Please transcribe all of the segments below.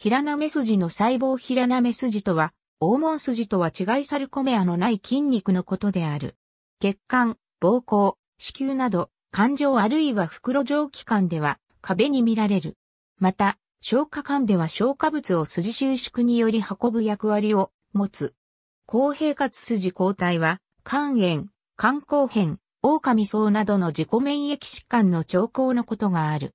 平め筋の細胞平め筋とは、黄門筋とは違いサルコメアのない筋肉のことである。血管、膀胱、子宮など、感情あるいは袋状器官では壁に見られる。また、消化管では消化物を筋収縮により運ぶ役割を持つ。公平滑筋抗体は、肝炎、肝硬変、狼層などの自己免疫疾患の兆候のことがある。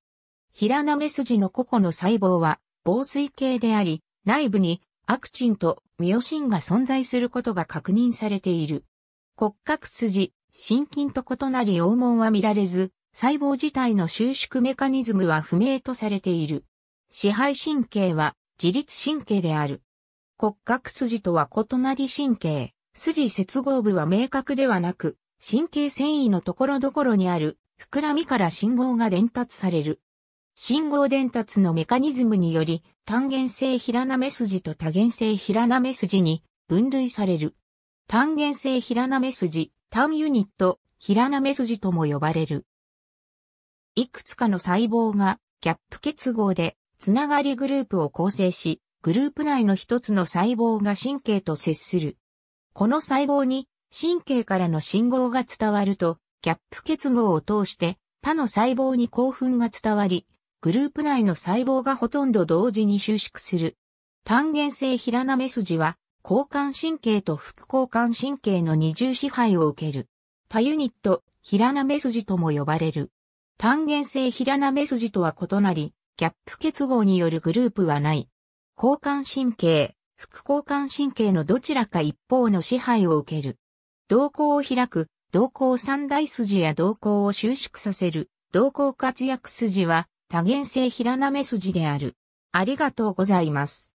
平め筋の個々の細胞は、防水系であり、内部にアクチンとミオシンが存在することが確認されている。骨格筋、心筋と異なり黄門は見られず、細胞自体の収縮メカニズムは不明とされている。支配神経は自律神経である。骨格筋とは異なり神経、筋接合部は明確ではなく、神経繊維のところどころにある膨らみから信号が伝達される。信号伝達のメカニズムにより、単元性平なめ筋と多元性平なめ筋に分類される。単元性平なめ筋、単ユニット、平なめ筋とも呼ばれる。いくつかの細胞がキャップ結合でつながりグループを構成し、グループ内の一つの細胞が神経と接する。この細胞に神経からの信号が伝わると、キャップ結合を通して他の細胞に興奮が伝わり、グループ内の細胞がほとんど同時に収縮する。単元性平な目筋は、交感神経と副交感神経の二重支配を受ける。他ユニット、平な目筋とも呼ばれる。単元性平な目筋とは異なり、ギャップ結合によるグループはない。交感神経、副交感神経のどちらか一方の支配を受ける。動向を開く、動向三大筋や動向を収縮させる、動向活躍筋は、多元性平なめ筋である。ありがとうございます。